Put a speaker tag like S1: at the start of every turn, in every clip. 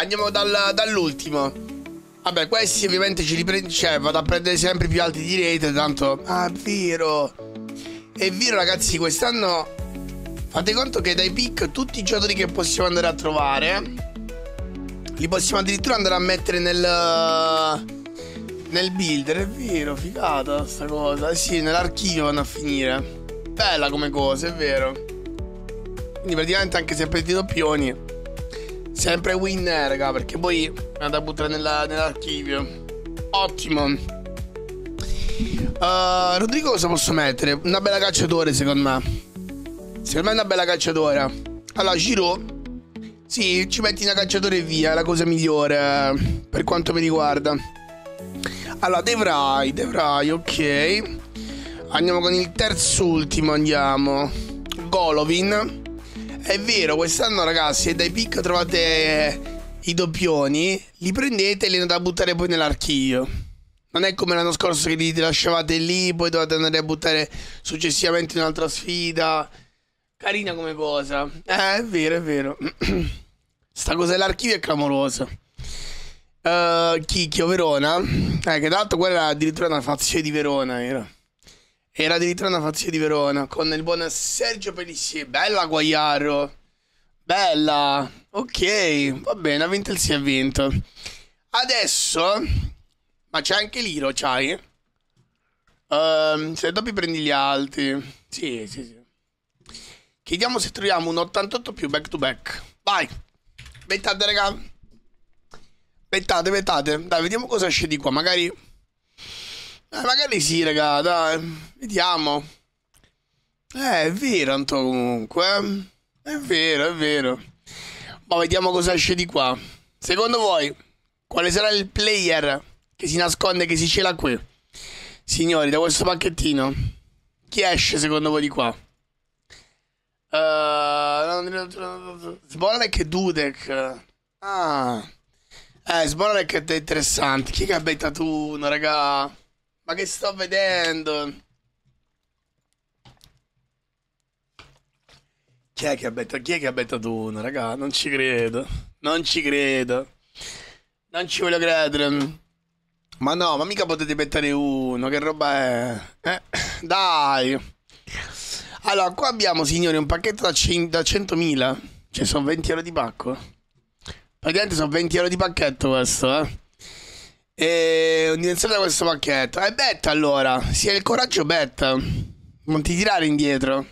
S1: Andiamo dal, dall'ultimo. Vabbè, questi ovviamente ci riprendo. Cioè, vado a prendere sempre più alti di rete. Tanto. Ah, vero. È vero, ragazzi, quest'anno. Fate conto che dai pick tutti i giocatori che possiamo andare a trovare. Li possiamo addirittura andare a mettere nel. Nel builder, è vero, figata sta cosa. Eh sì, nell'archivio vanno a finire. Bella come cosa, è vero. Quindi praticamente anche se prendi doppioni Sempre Winner, raga, perché poi è da buttare nella, nell'archivio. Ottimo. Uh, Rodrigo cosa posso mettere? Una bella cacciatore, secondo me. Secondo me è una bella cacciatore. Allora, Giro. Sì, ci metti una cacciatore e via, è la cosa migliore per quanto mi riguarda. Allora, Devrai, Devrai, ok. Andiamo con il terzo ultimo, andiamo. Golovin. È vero, quest'anno ragazzi, se dai pic trovate eh, i doppioni, li prendete e li andate a buttare poi nell'archivio. Non è come l'anno scorso che li lasciavate lì, poi dovete andare a buttare successivamente in un'altra sfida. Carina come cosa. Eh, è vero, è vero. Sta cosa dell'archivio è clamorosa. Uh, Chicchio Verona. Eh, che l'altro quella era addirittura una fazione di Verona, era. Era addirittura una fattoria di Verona con il buon Sergio Pellissier. Bella Guaiarro. Bella. Ok, va bene, ha vinto il si è vinto. Adesso... Ma c'è anche Liro, c'hai? Um, se dopo prendi gli altri. Sì, sì, sì. Chiediamo se troviamo un 88 più back to back. Vai. Aspettate, raga. Bettate, aspettate. Dai, vediamo cosa esce di qua. Magari... Eh, magari sì, raga, dai. Vediamo. Eh, è vero, Anto, comunque. Eh. È vero, è vero. Ma vediamo cosa esce di qua. Secondo voi, quale sarà il player che si nasconde, che si cela qui? Signori, da questo pacchettino. Chi esce secondo voi di qua? Uh, e Dudek. Ah. Eh, Sborek è interessante. Chi che ha bettato uno, raga? Ma che sto vedendo? Chi è che ha bettato? Chi è che ha bettato uno, raga? Non ci credo. Non ci credo. Non ci voglio credere. Ma no, ma mica potete bettare uno. Che roba è? Eh? Dai. Allora, qua abbiamo, signori, un pacchetto da, 100.000. Cioè, sono 20 euro di pacco. Praticamente sono 20 euro di pacchetto questo, eh. E iniziare da questo pacchetto. È eh, betta allora. Si è il coraggio betta. Non ti tirare indietro.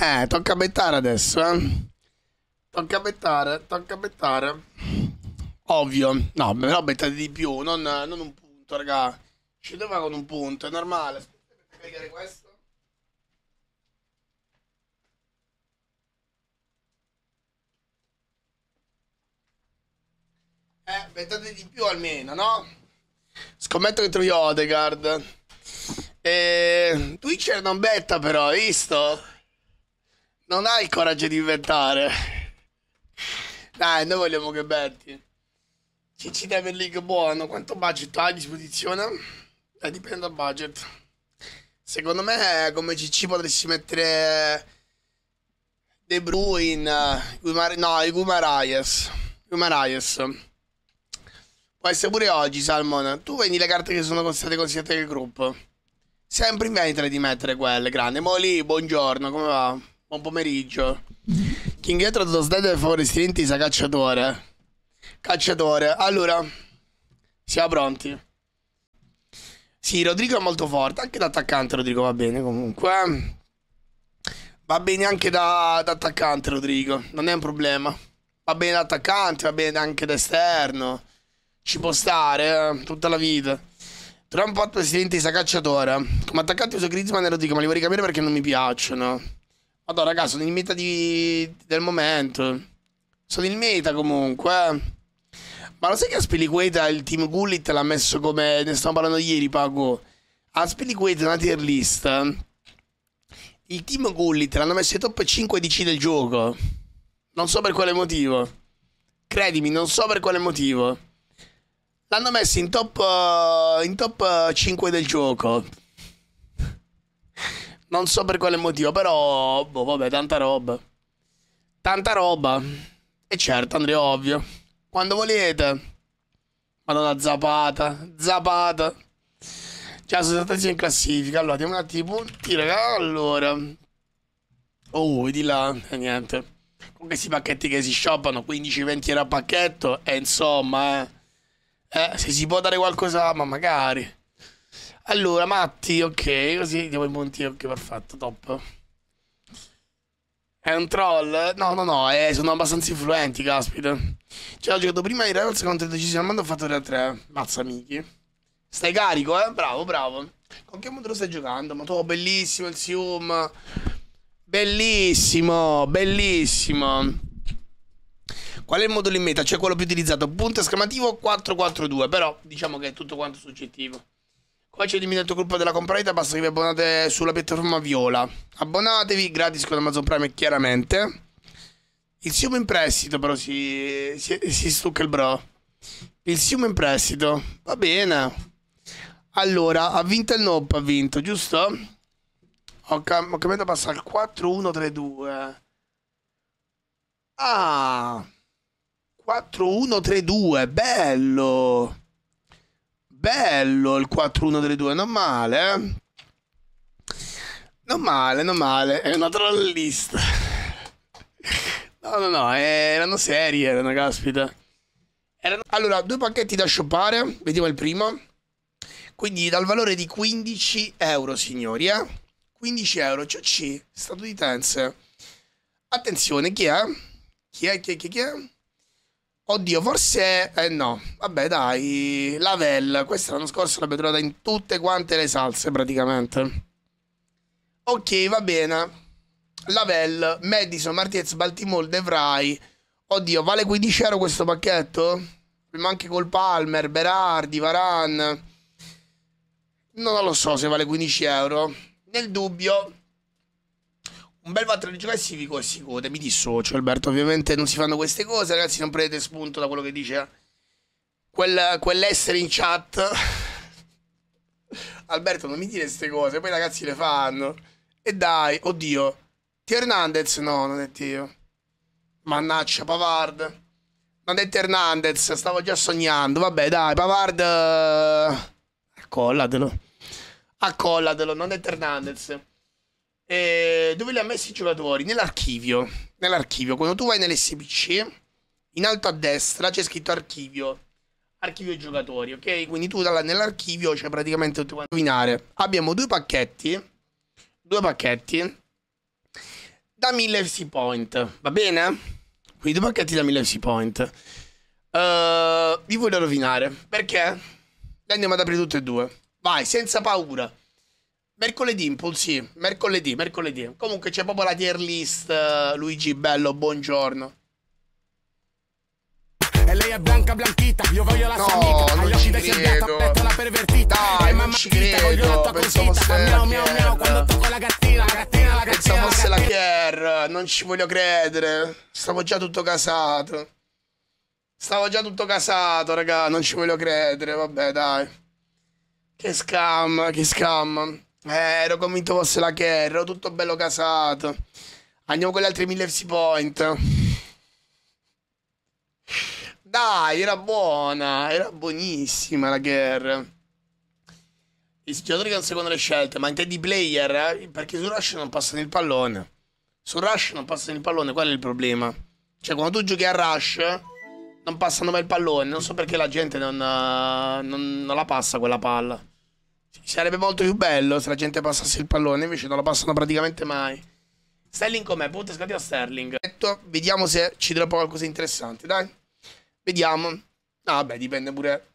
S1: Eh, tocca bettare adesso, eh. Tocca bettare, tocca bettare. Ovvio. No, però bettate di più, non, non un punto, raga. Scendeva con un punto, è normale. Aspetta, caricare questo. Eh, bettate di più almeno, no? Scommetto che trovi Odegaard. E... Twitcher non betta però, visto? Non hai il coraggio di inventare. Dai, noi vogliamo che betti. CC Devil League buono. Quanto budget hai a disposizione? Eh, dipende dal budget. Secondo me come CC potresti mettere... De Bruin, Gumar- no, i Gumaraies. Gumaraies. Può essere pure oggi, Salmon. Tu vendi le carte che sono state consigliate del gruppo. Sempre in vendita di mettere quelle, grande. Molì, buongiorno, come va? Buon pomeriggio. King Etro Tosdete Forestienti sa cacciatore. Cacciatore. Allora, siamo pronti. Sì, Rodrigo è molto forte. Anche da attaccante Rodrigo va bene comunque. Eh. Va bene anche da, da attaccante Rodrigo. Non è un problema. Va bene da attaccante, va bene anche da esterno. Ci può stare, eh? tutta la vita. Trumpot presidente Isa Cacciatore. Come attaccante uso Griezmann e lo dico, ma li vorrei cambiare perché non mi piacciono. Madonna, raga, sono in meta di... del momento. Sono in meta comunque. Eh. Ma lo sai che Aspiliqueta, il team Gullit, l'ha messo come... Ne stiamo parlando ieri, Pago. Aspiliqueta è una tier list. Il team Gullit l'hanno messo ai top 5 DC del gioco. Non so per quale motivo. Credimi, non so per quale motivo. L'hanno messo in top, uh, in top 5 eh, del gioco. Non so per quale motivo, però boh, vabbè, tanta roba. Tanta roba. E certo, Andrea, ovvio. Quando volete. Madonna Zapata, Zapata. Già sono stati in classifica. Allora, diamo un attimo i punti, raga. Allora. Oh, vedi là, eh, niente. Con questi pacchetti che si shoppano, 15-20 euro a pacchetto, e insomma, eh eh, se si può dare qualcosa, ma magari. Allora, Matti, ok, così diamo i montino ok, perfetto, top. È un troll? No, no, no, eh, sono abbastanza influenti, caspita. Cioè, ho giocato prima i Reynolds contro il decisione al ho fatto 3-3. Mazza, amici. Stai carico, eh? Bravo, bravo. Con che modo lo stai giocando? Ma tu, oh, bellissimo il Sium. Bellissimo, bellissimo. Qual è il modulo in meta? C'è cioè quello più utilizzato, punto esclamativo 442, però diciamo che è tutto quanto soggettivo. Qua c'è il limitato colpo della compravita, basta che vi abbonate sulla piattaforma Viola. Abbonatevi gratis con Amazon Prime, chiaramente. Il Sium in prestito, però si, si, si stucca il bro. Il Sium in prestito, va bene. Allora, ha vinto il Nob, ha vinto, giusto? Ho, cam- ho cambiato passa al 4-1-3-2. Ah! 4-1-3-2, bello. Bello il 4-1-3-2, non male, eh? Non male, non male, è una trollista. No, no, no, erano serie, erano caspita. Erano... Allora, due pacchetti da shoppare, vediamo il primo. Quindi dal valore di 15 euro, signori, eh? 15 euro, CC, cioè, statunitense. Attenzione, chi è? Chi è, chi è, chi è? Chi è? Oddio, forse... Eh no, vabbè dai, Lavel, questa l'anno scorso l'abbiamo trovata in tutte quante le salse praticamente. Ok, va bene. Lavel, Madison, Martinez, Baltimore, Devrai. Oddio, vale 15 euro questo pacchetto? Ma anche col Palmer, Berardi, Varan. Non lo so se vale 15 euro. Nel dubbio, un bel che si classifico e si gode. Mi dissocio, Alberto. Ovviamente non si fanno queste cose, ragazzi. Non prendete spunto da quello che dice eh. Quel, quell'essere in chat. Alberto, non mi dire queste cose. Poi i ragazzi le fanno. E dai, oddio. Tio Hernandez, no, non è Tio. Mannaccia, Pavard. Non è Hernandez, stavo già sognando. Vabbè, dai, Pavard. Eh, accollatelo. Accollatelo, non è Hernandez eh, dove li ha messi i giocatori? Nell'archivio. Nell'archivio. Quando tu vai nell'SBC, in alto a destra c'è scritto archivio. Archivio giocatori, ok? Quindi tu dalla, nell'archivio c'è cioè praticamente tutto quanto indovinare. Abbiamo due pacchetti. Due pacchetti. Da 1000 FC point. Va bene? Quindi due pacchetti da 1000 FC point. Uh, vi voglio rovinare. Perché? Le andiamo ad aprire tutte e due. Vai, senza paura. Mercoledì Impulsi, mercoledì, mercoledì. Comunque c'è proprio la tier list. Eh, Luigi, bello, buongiorno. E lei è bianca bianchita, io voglio la no, sua amica Agli occhi da cerbiato, petto la pervertita Dai, E mamma grita, voglio la tua cosita Miau miau miau, quando tocco la gattina La gattina, la gattina, Pensavo fosse la Chier, non ci voglio credere Stavo già tutto casato Stavo già tutto casato, raga, non ci voglio credere Vabbè, dai Che scam, che scam eh, ero convinto fosse la Kerr, ero tutto bello casato. Andiamo con gli altri 1000 FC point. Dai, era buona, era buonissima la Kerr. I giocatori che hanno secondo le scelte, ma in te di player, eh? perché su Rush non passano il pallone. Su Rush non passano il pallone, qual è il problema? Cioè, quando tu giochi a Rush, non passano mai il pallone. Non so perché la gente non, eh, non, non la passa quella palla. Sarebbe molto più bello se la gente passasse il pallone, invece non lo passano praticamente mai. Sterling com'è? Punto scattiva Sterling. Vediamo se ci droppa qualcosa di interessante, dai. Vediamo. No, vabbè, dipende pure...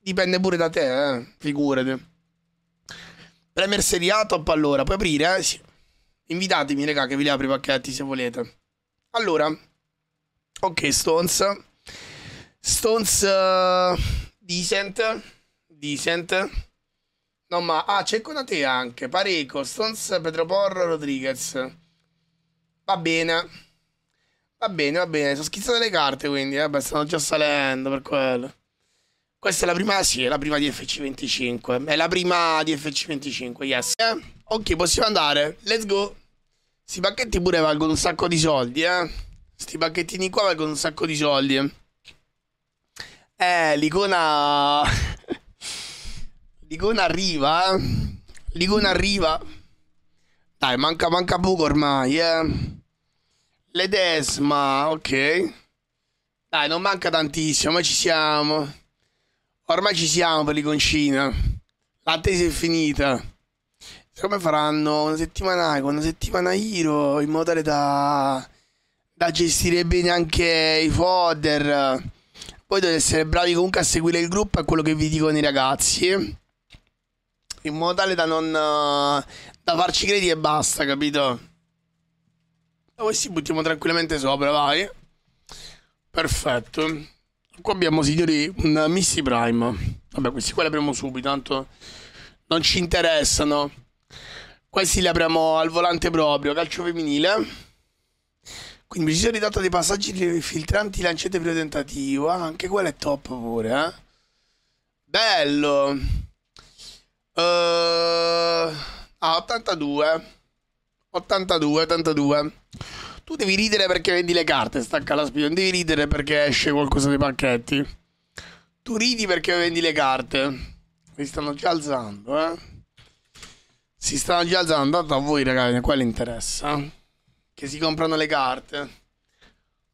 S1: Dipende pure da te, eh. Figurati. Premier Serie A, top allora. Puoi aprire, eh? Sì. Invitatemi, raga, che vi le apri i pacchetti se volete. Allora. Ok, Stones. Stones... Uh, decent. Decent. No, ma ah, c'è con te anche. Pareco, Stones, Petroporro, Rodriguez. Va bene. Va bene, va bene. Sono schizzate le carte, quindi. Vabbè, stanno già salendo per quello. Questa è la prima, sì, è la prima di FC25. È la prima di FC25, yes. Eh? Ok, possiamo andare. Let's go. Sti pacchetti pure valgono un sacco di soldi, eh. Sti pacchettini qua valgono un sacco di soldi. Eh, l'icona... Ligona arriva, eh? Ligona arriva. Dai, manca, manca poco ormai, eh. Ledesma, ok. Dai, non manca tantissimo, ma ci siamo. Ormai ci siamo per Ligoncina. L'attesa è finita. Come faranno una settimana con una settimana Hiro, in modo tale da, da gestire bene anche i fodder. Voi dovete essere bravi comunque a seguire il gruppo e quello che vi dicono i ragazzi in modo tale da non... Eh, da farci credi e basta, capito? Poi si buttiamo tranquillamente sopra, vai. Perfetto. Qua abbiamo, signori, un Missy Prime. Vabbè, questi qua li apriamo subito, tanto non ci interessano. Questi li apriamo al volante proprio, calcio femminile. Quindi precisione ridotta dei passaggi filtranti lanciate prima tentativo. Ah, anche quello è top pure, eh. Bello. Uh, ah, 82. 82, 82. Tu devi ridere perché vendi le carte, stacca la spina. Non devi ridere perché esce qualcosa dai pacchetti. Tu ridi perché vendi le carte. Mi stanno già alzando, eh. Si stanno già alzando. Tanto a voi, ragazzi, a quello interessa. Eh. Che si comprano le carte.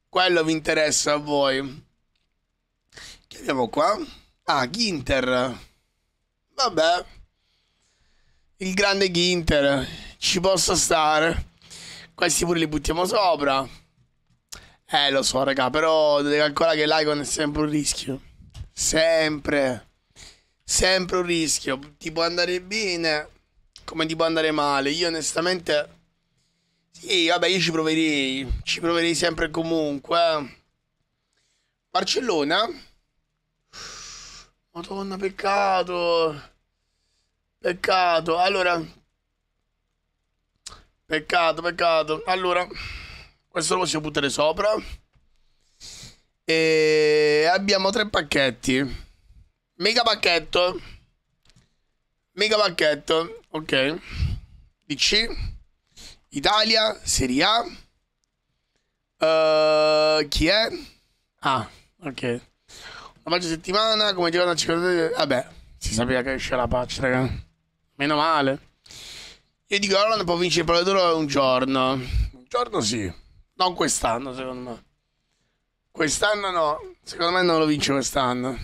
S1: Quello vi interessa a voi. Che abbiamo qua? Ah, Ginter. Vabbè il grande Ginter ci possa stare. Questi pure li buttiamo sopra. Eh, lo so, raga, però dovete calcolare che l'icon è sempre un rischio. Sempre. Sempre un rischio. Ti può andare bene, come ti può andare male. Io onestamente... Sì, vabbè, io ci proverei. Ci proverei sempre e comunque. Barcellona? Madonna, peccato. Peccato, allora... Peccato, peccato. Allora, questo lo possiamo buttare sopra. E abbiamo tre pacchetti. Mega pacchetto. Mega pacchetto. Ok. DC. Italia. Serie A. Uh, chi è? Ah, ok. Una pace settimana, come ti vanno a cercare... Vabbè, si sapeva che esce la pace, raga. Meno male. Io dico, allora può vincere il pallone un giorno. Un giorno sì. Non quest'anno, secondo me. Quest'anno no. Secondo me non lo vince quest'anno.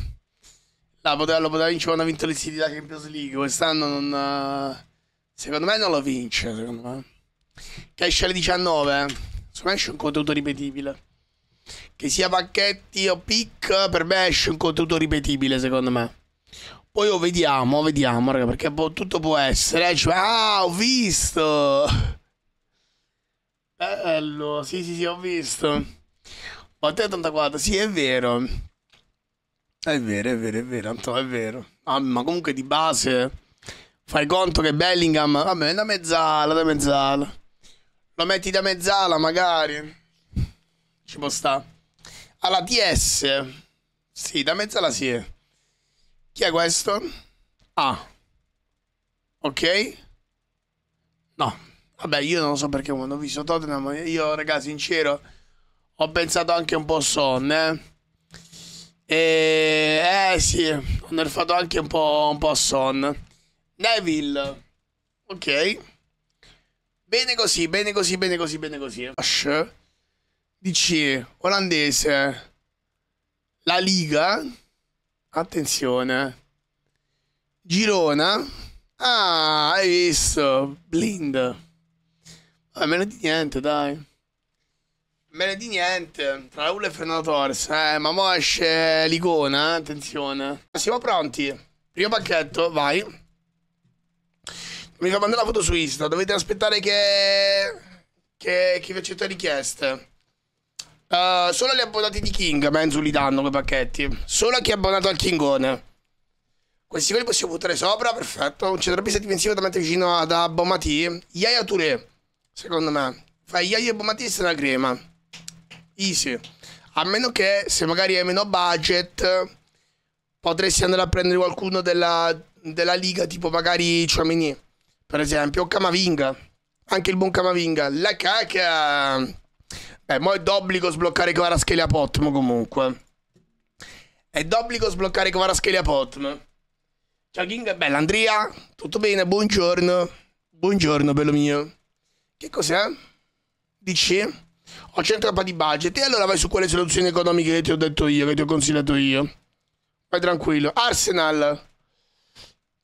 S1: La poteva, lo poteva vincere quando ha vinto le City da Champions League. Quest'anno non... Eh, secondo me non lo vince, secondo me. Che esce alle 19. Eh. Secondo me esce un contenuto ripetibile. Che sia pacchetti o pick, per me esce un contenuto ripetibile, secondo me. Poi lo vediamo, vediamo, raga, perché po- boh, tutto può essere. Eh, cioè, ah, ho visto! Bello, sì, sì, sì, ho visto. Ma te 84, sì, è vero. È vero, è vero, è vero, Anto, è vero. Ah, ma comunque di base, fai conto che Bellingham, vabbè, da mezzala, da mezzala. Lo metti da mezzala, magari. Ci può stare. Alla TS. Sì, da mezzala si sì. Chi è questo? Ah. Ok. No. Vabbè, io non so perché quando ho visto Tottenham, io ragazzi, sincero, ho pensato anche un po' Son, eh. E... Eh sì, ho nerfato anche un po', un po' sonne. Neville. Ok. Bene così, bene così, bene così, bene così. Ash. DC, olandese. La Liga. Attenzione. Girona. Ah, hai visto? Blind. Ah, meno di niente, dai. Meno di niente. Tra Ulle e Fernando Torres. Eh, ma mo esce l'icona, eh, attenzione. Siamo pronti. Primo pacchetto, vai. Mi fa mandare la foto su Insta. Dovete aspettare che... Che, che vi accetta richieste. Uh, solo agli abbonati di King Menzu li danno quei pacchetti. Solo a chi è abbonato al Kingone. Questi qua li possiamo buttare sopra, perfetto. Un centrocampista difensivo mettere vicino ad Abomati. Yaya Touré, secondo me. Fai Yaya e Abomati e la crema. Easy. A meno che, se magari hai meno budget, potresti andare a prendere qualcuno della, della liga, tipo magari Chouamini, per esempio, o Camavinga. Anche il buon Camavinga. La caca! Eh, mo è d'obbligo sbloccare Kvaraschelia Potm comunque. È d'obbligo sbloccare Kvaraschelia Potm. Ciao King, è bella Andrea, tutto bene? Buongiorno. Buongiorno, bello mio. Che cos'è? Dici? Ho 100 capa di budget e allora vai su quelle soluzioni economiche che ti ho detto io, che ti ho consigliato io. Vai tranquillo. Arsenal.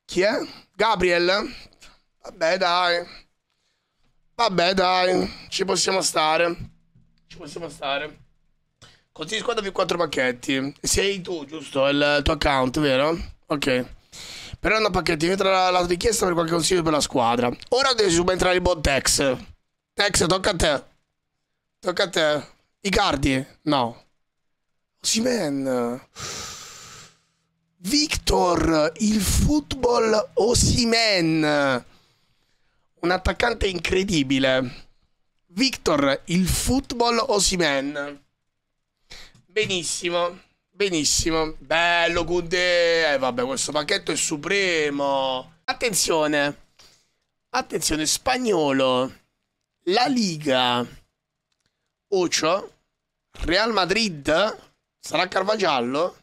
S1: Chi è? Gabriel? Vabbè dai. Vabbè dai, ci possiamo stare. Ci possiamo stare. Consigli squadra più 4 pacchetti. Sei tu, giusto? Il tuo account, vero? Ok. Per anno pacchetti, entra la, la richiesta per qualche consiglio per la squadra. Ora devi subentrare il bot Tex. Tex, tocca a te. Tocca a te. I cardi? No. Osimen. Victor, il football Osimen. Un attaccante incredibile. Victor, il football Osimen. Benissimo, benissimo. Bello, Kunde. Eh, vabbè, questo pacchetto è supremo. Attenzione. Attenzione, spagnolo. La Liga. Ocio. Real Madrid. Sarà Carvagiallo?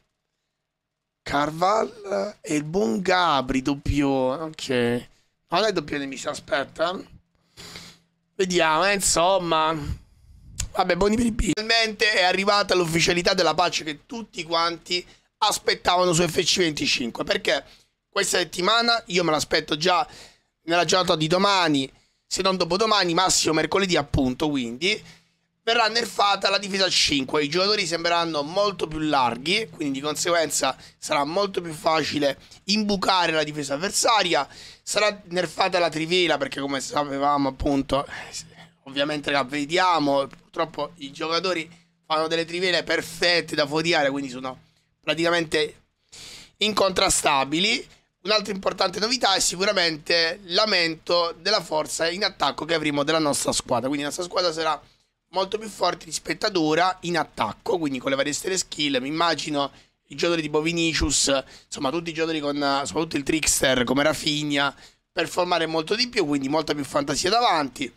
S1: Carval e il buon Gabri, doppio. Ok. Non è doppio si aspetta. Vediamo, eh, insomma. Vabbè, buoni per i Finalmente è arrivata l'ufficialità della pace che tutti quanti aspettavano su FC25. Perché questa settimana io me l'aspetto già nella giornata di domani, se non dopodomani, massimo mercoledì appunto, quindi verrà nerfata la difesa 5. I giocatori sembreranno molto più larghi, quindi di conseguenza sarà molto più facile imbucare la difesa avversaria. Sarà nerfata la trivela perché come sapevamo appunto, eh, ovviamente la vediamo, purtroppo i giocatori fanno delle trivele perfette da fodiare, quindi sono praticamente incontrastabili. Un'altra importante novità è sicuramente l'aumento della forza in attacco che avremo della nostra squadra. Quindi la nostra squadra sarà molto più forti rispetto ad ora in attacco, quindi con le varie stelle skill, mi immagino i giocatori tipo Vinicius, insomma tutti i giocatori con soprattutto il trickster come Rafinha, performare molto di più, quindi molta più fantasia davanti,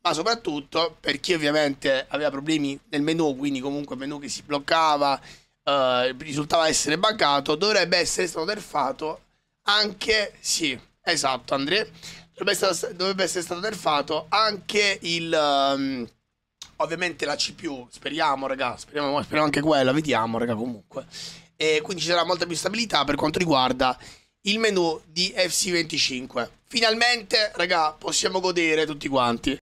S1: ma soprattutto per chi ovviamente aveva problemi nel menu, quindi comunque il menu che si bloccava, eh, risultava essere buggato, dovrebbe essere stato nerfato anche, sì, esatto Andrea, dovrebbe, dovrebbe, essere stato nerfato anche il... Um, Ovviamente la CPU, speriamo, raga, speriamo, speriamo anche quella, vediamo, raga, comunque. E quindi ci sarà molta più stabilità per quanto riguarda il menu di FC25. Finalmente, raga, possiamo godere tutti quanti.